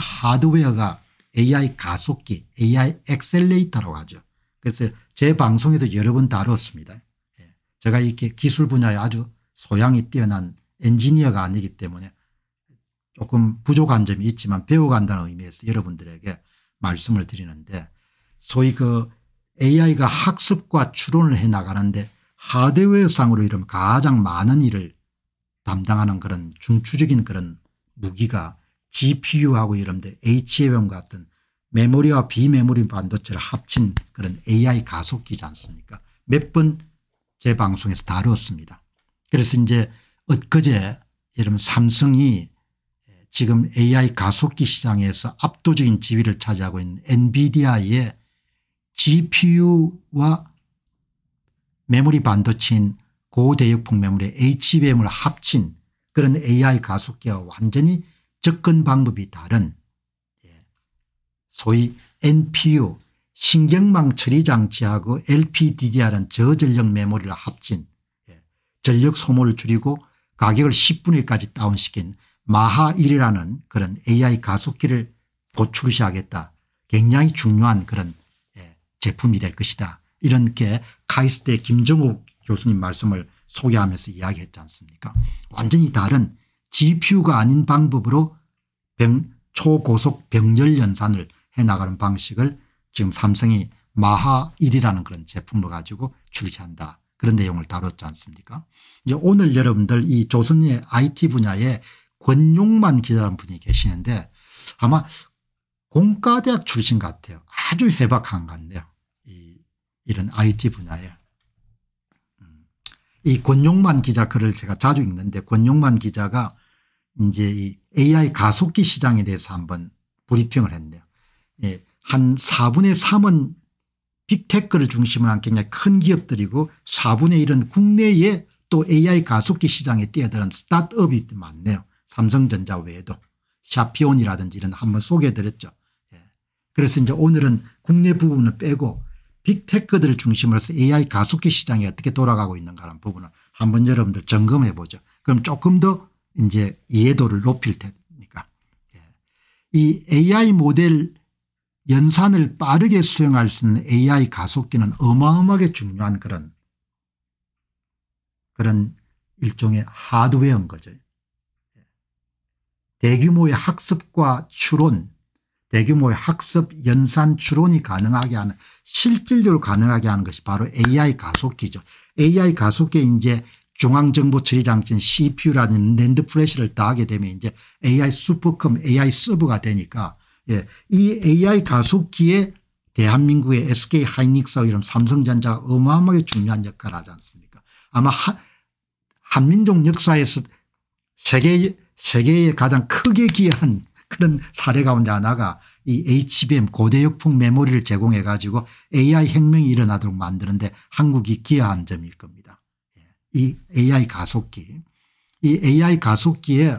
하드웨어가 AI 가속기 AI 엑셀레이터라고 하죠. 그래서 제 방송에도 여러 번 다뤘습니다. 예. 제가 이렇게 기술 분야에 아주 소양이 뛰어난 엔지니어가 아니기 때문에 조금 부족한 점이 있지만 배워간다는 의미에서 여러분들에게 말씀을 드리는데 소위 그 AI가 학습과 추론을 해나가는데 하드웨어상으로 이름 가장 많은 일을 담당하는 그런 중추적인 그런 무기가 GPU하고 여러분들 HBM 같은 메모리와 비메모리 반도체를 합친 그런 AI 가속기지 않습니까 몇 번 제 방송에서 다루었습니다 그래서 이제 엊그제 여러분 삼성이 지금 AI 가속기 시장에서 압도적인 지위를 차지하고 있는 엔비디아의 GPU와 메모리 반도체인 고대역폭 메모리 HBM을 합친 그런 AI 가속기와 완전히 접근 방법이 다른 예, 소위 NPU 신경망 처리 장치하고 LPDDR은 저전력 메모리를 합친 예, 전력 소모를 줄이고 가격을 10분의 1까지 다운시킨 마하1이라는 그런 AI 가속기를 곧 출시하겠다. 굉장히 중요한 그런 예, 제품이 될 것이다. 이렇게 카이스트 의 김정욱 교수님 말씀을 소개하면서 이야기했지 않습니까 완전히 다른 GPU가 아닌 방법으로 병, 초고속 병렬 연산을 해나가는 방식을 지금 삼성이 마하1이라는 그런 제품을 가지고 출시한다. 그런 내용을 다뤘지 않습니까 이제 오늘 여러분들 이 조선의 IT 분야에 권용만 기자라는 분이 계시는데 아마 공과대학 출신 같아요. 아주 해박한 것 같네요. 이, 이런 IT 분야에. 음. 이 권용만 기자 글을 제가 자주 읽는데 권용만 기자가 이제 이 AI 가속기 시장에 대해서 한번 브리핑을 했네요. 예, 한 4분의 3은 빅테크를 중심으로 한 굉장히 큰 기업들이고 4분의 1은 국내에 또 AI 가속기 시장에 뛰어드는 스타트업이 많네요. 삼성전자 외에도 샤피온이라든지 이런 한 번 소개해드렸죠. 예. 그래서 이제 오늘은 국내 부분을 빼고 빅테크들을 중심으로 해서 AI 가속기 시장이 어떻게 돌아가고 있는가라는 부분을 한번 여러분들 점검해 보죠. 그럼 조금 더 이제 이해도를 높일 테니까. 예. 이 AI 모델 연산을 빠르게 수행할 수 있는 AI 가속기는 어마어마하게 중요한 그런 그런 일종의 하드웨어인 거죠. 대규모의 학습과 추론 대규모의 학습 연산 추론이 가능하게 하는 실질적으로 가능하게 하는 것이 바로 AI 가속기죠. AI 가속기에 이제 중앙정보처리장치인 cpu라는 랜드 플래시를 다하게 되면 이제 AI 슈퍼컴 AI 서버가 되니까 예. 이 AI 가속기에 대한민국의 SK 하이닉스와 이런 삼성전자가 어마어마하게 중요한 역할을 하지 않습니까 아마 하, 한민족 역사에서 세계 세계에 가장 크게 기여한 그런 사례 가운데 하나가 이 HBM 고대역풍 메모리를 제공해 가지고 AI 혁명이 일어나도록 만드는데 한국이 기여한 점일 겁니다. 이 AI 가속기. 이 AI 가속기에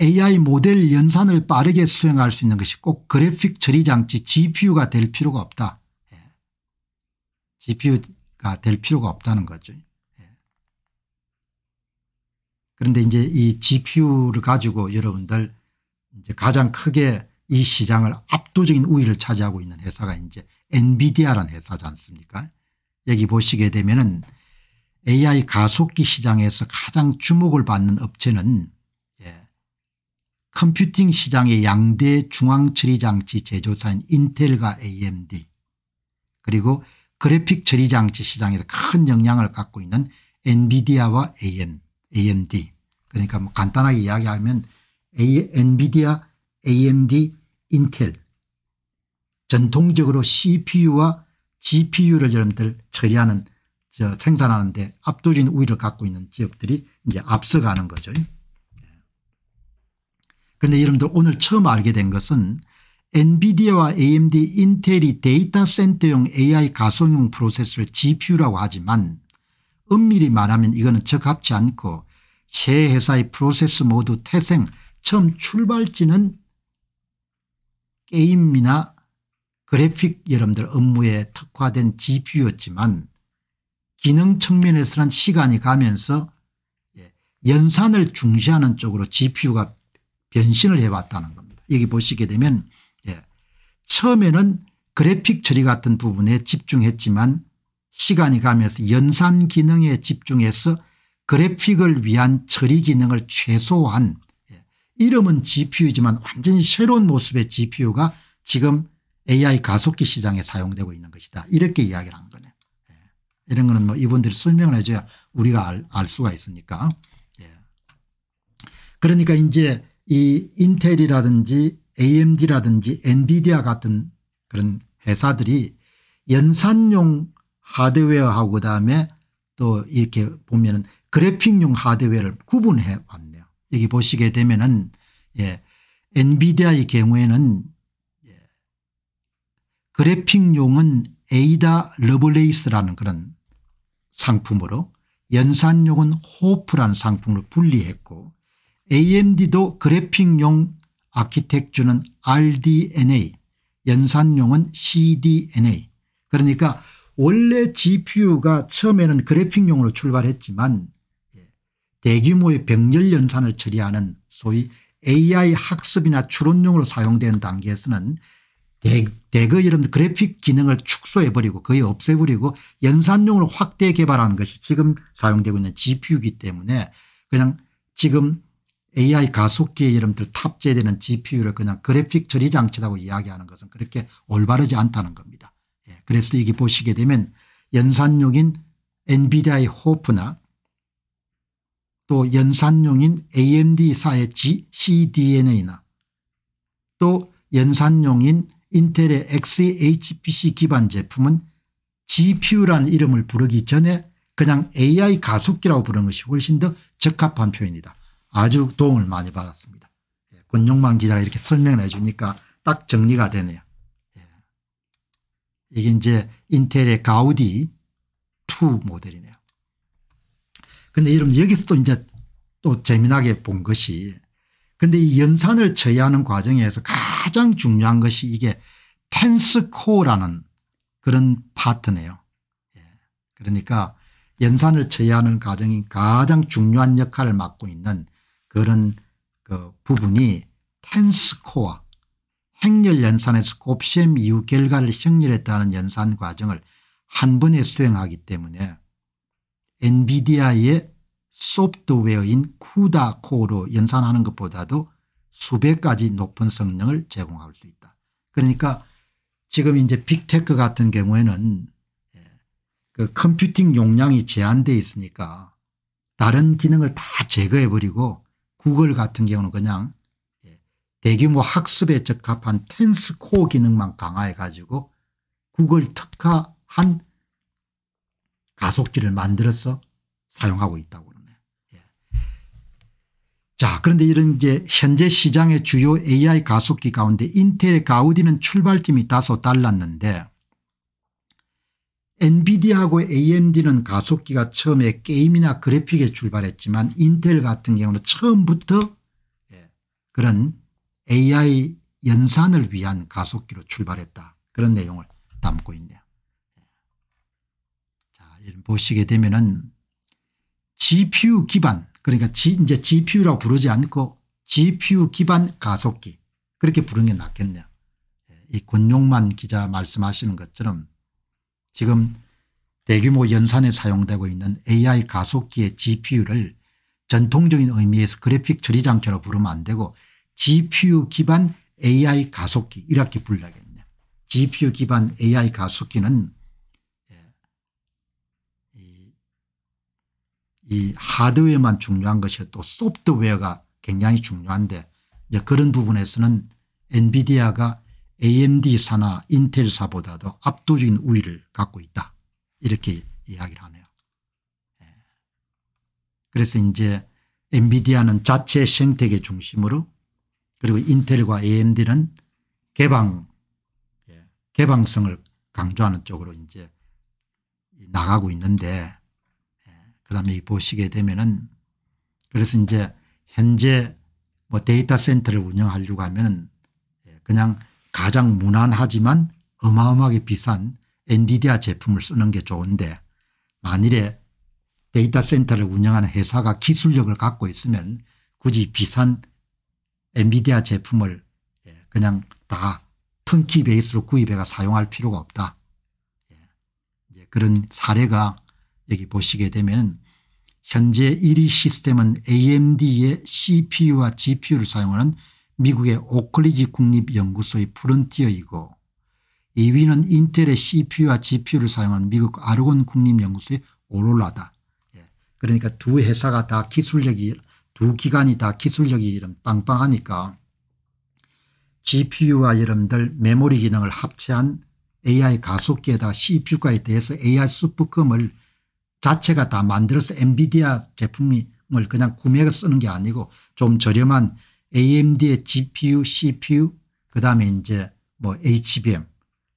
AI 모델 연산을 빠르게 수행할 수 있는 것이 꼭 그래픽 처리 장치 GPU가 될 필요가 없다. 예. GPU가 될 필요가 없다는 거죠. 예. 그런데 이제 이 GPU를 가지고 여러분들 이제 가장 크게 이 시장을 압도적인 우위를 차지하고 있는 회사가 이제 엔비디아라는 회사지 않습니까? 여기 보시게 되면은 AI 가속기 시장에서 가장 주목을 받는 업체는 예, 컴퓨팅 시장의 양대 중앙처리장치 제조사인 인텔과 AMD 그리고 그래픽 처리장치 시장에 서큰 영향을 갖고 있는 엔비디아와 AM, AMD 그러니까 뭐 간단하게 이야기하면 A, 엔비디아 AMD 인텔 전통적으로 CPU와 GPU를 여러분들 처리하는 저 생산하는데 압도적인 우위를 갖고 있는 기업들이 이제 앞서가는 거죠. 그런데 예. 여러분들 오늘 처음 알게 된 것은 엔비디아와 AMD 인텔이 데이터 센터용 AI 가소용 프로세스를 GPU라고 하지만 엄밀히 말하면 이거는 적합치 않고 세 회사의 프로세스 모두 태생 처음 출발지는 게임이나 그래픽 여러분들 업무에 특화된 GPU였지만 기능 측면에서는 시간이 가면서 예, 연산을 중시하는 쪽으로 GPU가 변신을 해왔다는 겁니다. 여기 보시게 되면 예. 처음에는 그래픽 처리 같은 부분에 집중했지만 시간이 가면서 연산 기능에 집중해서 그래픽을 위한 처리 기능을 최소한 예. 이름은 GPU지만 완전히 새로운 모습의 GPU가 지금 AI 가속기 시장에 사용되고 있는 것이다. 이렇게 이야기를 한 이런 거는 뭐 이분들이 설명을 해줘야 우리가 알, 알 수가 있으니까. 예. 그러니까 이제 이 인텔이라든지 AMD라든지 엔비디아 같은 그런 회사들이 연산용 하드웨어하고 그다음에 또 이렇게 보면은 그래픽용 하드웨어를 구분해 왔네요. 여기 보시게 되면은 예, 엔비디아의 경우에는 예, 그래픽용은 에이다 러블레이스라는 그런 상품으로 연산용은 호프란 상품으로 분리했고 AMD도 그래픽용 아키텍처는 RDNA 연산용은 CDNA 그러니까 원래 GPU가 처음에는 그래픽용으로 출발했지만 예, 대규모의 병렬 연산을 처리하는 소위 AI 학습이나 추론용으로 사용된 단계에서는 대거 예, 그 이런 그래픽 기능을 축소해버리고 거의 없애버리고 연산용으로 확대 개발하는 것이 지금 사용되고 있는 GPU이기 때문에 그냥 지금 AI 가속기에 러분들 탑재되는 GPU를 그냥 그래픽 처리 장치라고 이야기하는 것은 그렇게 올바르지 않다는 겁니다. 예. 그래서 이게 보시게 되면 연산용인 엔비디아의 호프나 또 연산용인 AMD사의 CDNA나 또 연산용인 인텔의 XHPC 기반 제품은 g p u 라는 이름을 부르기 전에 그냥 AI 가속기라고 부르는 것이 훨씬 더 적합한 표현이다. 아주 도움을 많이 받았습니다. 예, 권용만 기자가 이렇게 설명을 해 주니까 딱 정리가 되네요. 예. 이게 이제 인텔의 가우디 2 모델이네요. 근데 여러분 여기서 또 이제 또 재미나게 본 것이 근데이 연산을 처리하는 과정에서 가장 중요한 것이 이게 텐스 코어라는 그런 파트네요. 예. 그러니까 연산을 처리하는 과정이 가장 중요한 역할을 맡고 있는 그런 그 부분이 텐스 코어 행렬 연산에서 곱셈 이후 결과를 형렬에 따른 연산 과정을 한 번에 수행하기 때문에 엔비디아의 소프트웨어인 쿠다코로 연산하는 것보다도 수백 가지 높은 성능을 제공할 수 있다. 그러니까 지금 이제 빅테크 같은 경우에는 예, 그 컴퓨팅 용량이 제한되어 있으니까 다른 기능을 다 제거해버리고 구글 같은 경우는 그냥 예, 대규모 학습에 적합한 텐스코어 기능만 강화해 가지고 구글 특화한 가속기를 만들어서 사용하고 있다고 자 그런데 이런 이제 현재 시장의 주요 AI 가속기 가운데 인텔의 가우디는 출발점이 다소 달랐는데 엔비디아하고 AMD는 가속기가 처음에 게임이나 그래픽에 출발했지만 인텔 같은 경우는 처음부터 예, 그런 AI 연산을 위한 가속기로 출발했다. 그런 내용을 담고 있네요. 예. 자, 보시게 되면은 GPU 기반 그러니까 지, 이제 GPU라고 부르지 않고 GPU 기반 가속기 그렇게 부르는 게 낫겠네요. 예, 이 권용만 기자 말씀하시는 것처럼 지금 대규모 연산에 사용되고 있는 AI 가속기의 GPU를 전통적인 의미에서 그래픽 처리 장치로 부르면 안 되고 GPU 기반 AI 가속기 이렇게 불러야겠네요. GPU 기반 AI 가속기는 이 하드웨어만 중요한 것이 또 소프트웨어가 굉장히 중요한데 이제 그런 부분에서는 엔비디아가 AMD사나 인텔사보다도 압도적인 우위를 갖고 있다. 이렇게 이야기를 하네요. 예. 그래서 이제 엔비디아는 자체 생태계 중심으로 그리고 인텔과 AMD는 개방, 예, 개방성을 강조하는 쪽으로 이제 나가고 있는데 그 다음에 보시게 되면은 그래서 이제 현재 뭐 데이터 센터를 운영하려고 하면은 예, 그냥 가장 무난하지만 어마어마하게 비싼 엔디디아 제품을 쓰는 게 좋은데 만일에 데이터 센터를 운영하는 회사가 기술력을 갖고 있으면 굳이 비싼 엔비디아 제품을 예, 그냥 다 턴키 베이스로 구입해가 사용할 필요가 없다. 예, 그런 사례가 여기 보시게 되면 현재 1위 시스템은 AMD의 CPU와 GPU를 사용하는 미국의 오클리지 국립연구소의 프론티어이고 2위는 인텔의 CPU와 GPU를 사용하는 미국 아르곤 국립연구소의 오로라다. 예. 그러니까 두 회사가 다 기술력이 두 기관이 다 기술력이 이런 빵빵하니까 GPU와 여러분들 메모리 기능을 합체한 AI 가속기에다 CPU까지 대해서 AI 수프컴을 자체가 다 만들어서 엔비디아 제품을 그냥 구매해서 쓰는 게 아니고 좀 저렴한 AMD의 GPU, CPU 그다음에 이제 뭐 HBM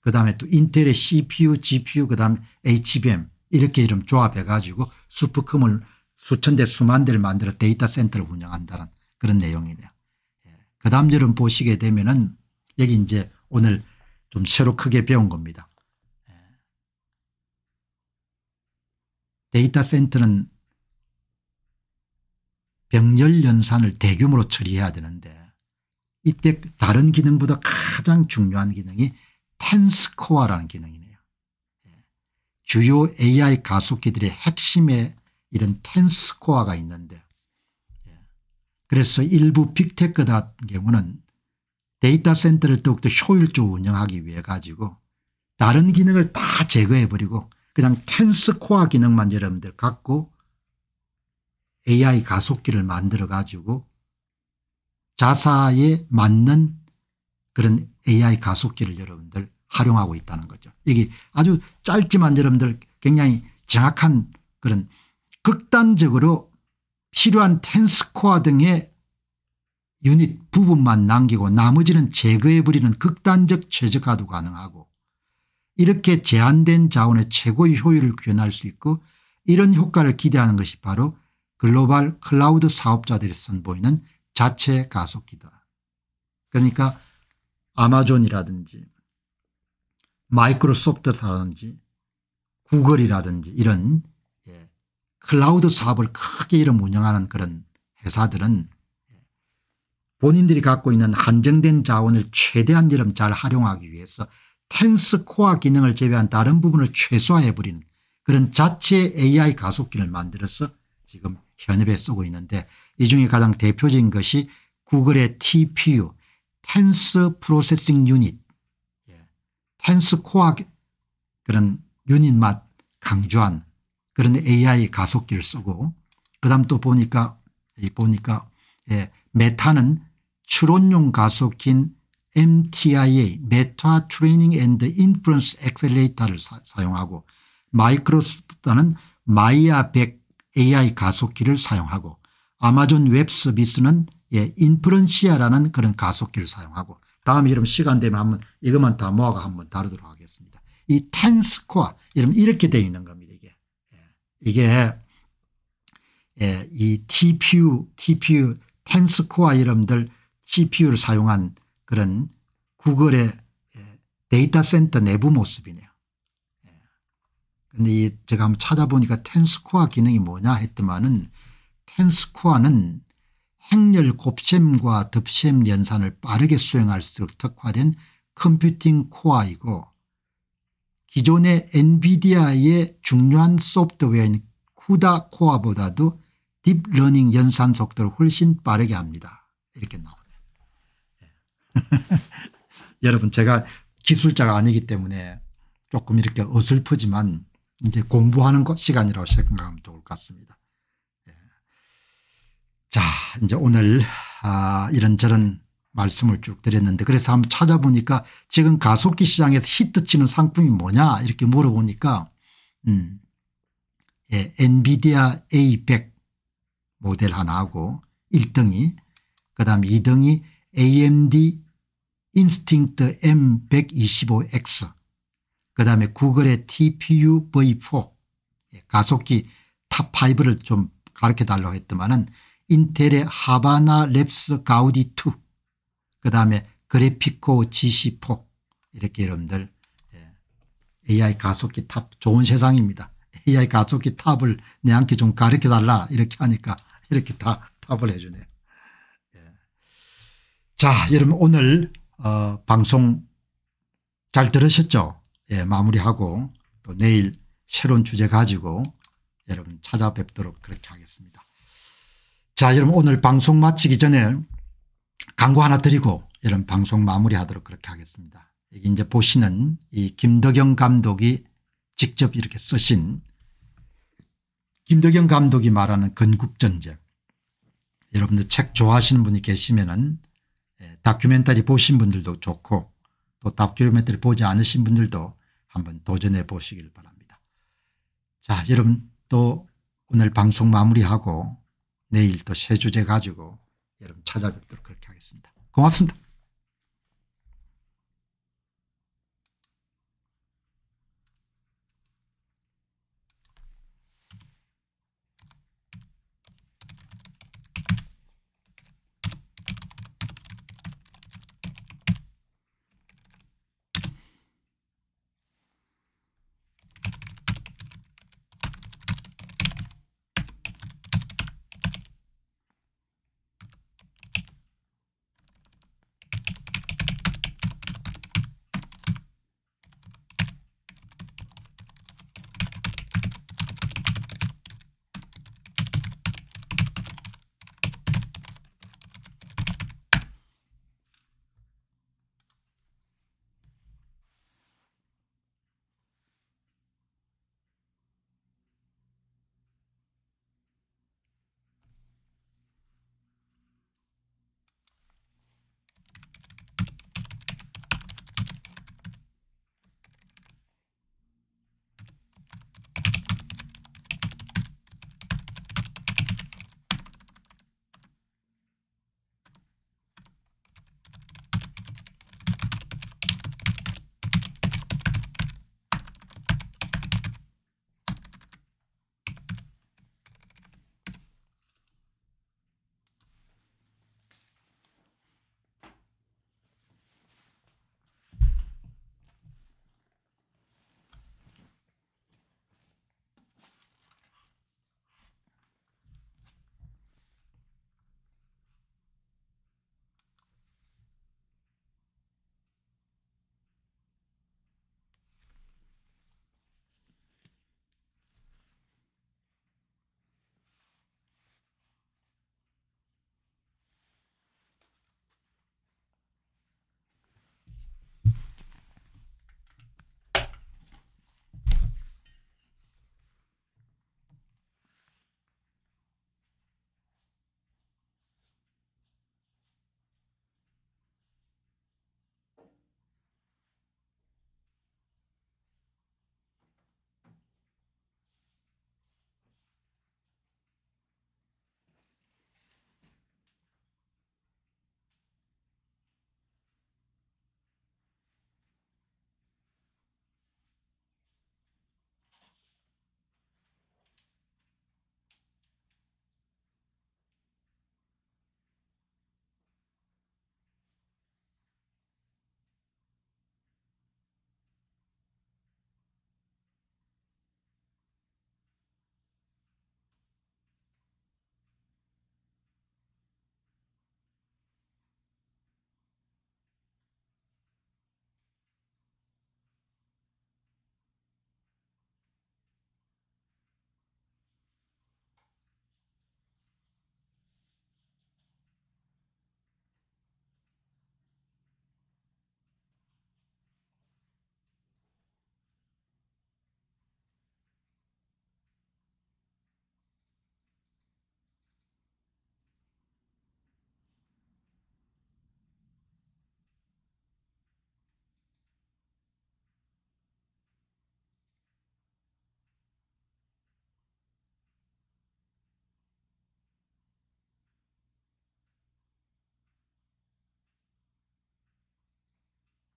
그다음에 또 인텔의 CPU, GPU 그다음에 HBM 이렇게 이름 조합해 가지고 슈퍼컴을 수천 대 수만 대를 만들어 데이터 센터를 운영한다는 그런 내용이네요. 예. 그다음 여름 보시게 되면은 여기 이제 오늘 좀 새로 크게 배운 겁니다. 데이터 센터는 병렬 연산을 대규모로 처리해야 되는데 이때 다른 기능보다 가장 중요한 기능이 텐스코어라는 기능이네요. 예. 주요 AI 가속기들의 핵심에 이런 텐스코어가 있는데 예. 그래서 일부 빅테크 같은 경우는 데이터 센터를 더욱더 효율적으로 운영하기 위해 가지고 다른 기능을 다 제거해버리고 그냥음스 코어 기능만 여러분들 갖고 AI 가속기를 만들어 가지고 자사에 맞는 그런 AI 가속기를 여러분들 활용하고 있다는 거죠. 이게 아주 짧지만 여러분들 굉장히 정확한 그런 극단적으로 필요한 텐스코어 등의 유닛 부분만 남기고 나머지는 제거해버리는 극단적 최적화도 가능하고 이렇게 제한된 자원의 최고의 효율을 구현할 수 있고 이런 효과를 기대하는 것이 바로 글로벌 클라우드 사업자들이 선보이는 자체 가속기다. 그러니까 아마존이라든지 마이크로소프트라든지 구글이라든지 이런 예, 클라우드 사업을 크게 이름 운영하는 그런 회사들은 본인들이 갖고 있는 한정된 자원을 최대한 이름 잘 활용하기 위해서 텐스 코어 기능을 제외한 다른 부분을 최소화해버리는 그런 자체 AI 가속기를 만들어서 지금 현업에 쓰고 있는데 이 중에 가장 대표적인 것이 구글의 TPU 텐스 프로세싱 유닛 예. 텐스 코어 그런 유닛만 강조한 그런 AI 가속기를 쓰고 그다음 또 보니까 보니까 예, 메타는 추론용 가속기인 MTIA 메타 트레이닝 앤드 인프런스 엑셀레이터를 사용하고 마이크로소프트는 마이아 100 AI 가속기를 사용하고 아마존 웹 서비스는 예, 인프런시아라는 그런 가속기를 사용하고 다음에 이름 시간 되면 한번 이것만 다 모아가 한번 다루도록 하겠습니다. 이 텐스코어 이름 이렇게 되어 있는 겁니다. 이게 예, 이게 예, 이 TPU, TPU 텐스코어 이름들 CPU를 사용한 그런 구글의 예, 데이터 센터 내부 모습이네요. 예. 근데 제가 한번 찾아보니까 텐스코어 기능이 뭐냐 했더만은 텐스코어는 행렬 곱셈과 듭셈 연산을 빠르게 수행할수록 특화된 컴퓨팅 코어이고 기존의 엔비디아의 중요한 소프트웨어인 쿠다 코어보다도 딥러닝 연산 속도를 훨씬 빠르게 합니다. 이렇게 나옵니다. 여러분 제가 기술자가 아니기 때문에 조금 이렇게 어설프지만 이제 공부하는 시간이라고 생각하면 좋을 것 같습니다. 예. 자 이제 오늘 아 이런저런 말씀을 쭉 드렸는데 그래서 한번 찾아보니까 지금 가속기 시장에서 히트치는 상품이 뭐냐 이렇게 물어보니까 음, 예, 엔비디아 A100 모델 하나하고 1등이 그다음 2등이 AMD 인스팅트 M125X 그 다음에 구글의 TPU V4 예, 가속기 탑5를 좀 가르쳐 달라고 했더만 은 인텔의 하바나 랩스 가우디2 그 다음에 그래피코 GC4 이렇게 여러분들 예, AI 가속기 탑 좋은 세상입니다. AI 가속기 탑을 내한테 좀 가르쳐 달라 이렇게 하니까 이렇게 다 탑을 해주네요. 자 여러분 오늘 어 방송 잘 들으셨죠 예 마무리하고 또 내일 새로운 주제 가지고 여러분 찾아뵙도록 그렇게 하겠습니다. 자 여러분 오늘 방송 마치기 전에 광고 하나 드리고 여러분 방송 마무리하도록 그렇게 하겠습니다. 여기 이제 보시는 이 김덕영 감독이 직접 이렇게 쓰신 김덕영 감독이 말하는 건국전쟁 여러분들 책 좋아하시는 분이 계시면은 예, 다큐멘터리 보신 분들도 좋고 또 다큐멘터리 보지 않으신 분들도 한번 도전해 보시길 바랍니다. 자 여러분 또 오늘 방송 마무리하고 내일 또 새 주제 가지고 여러분 찾아뵙도록 그렇게 하겠습니다. 고맙습니다.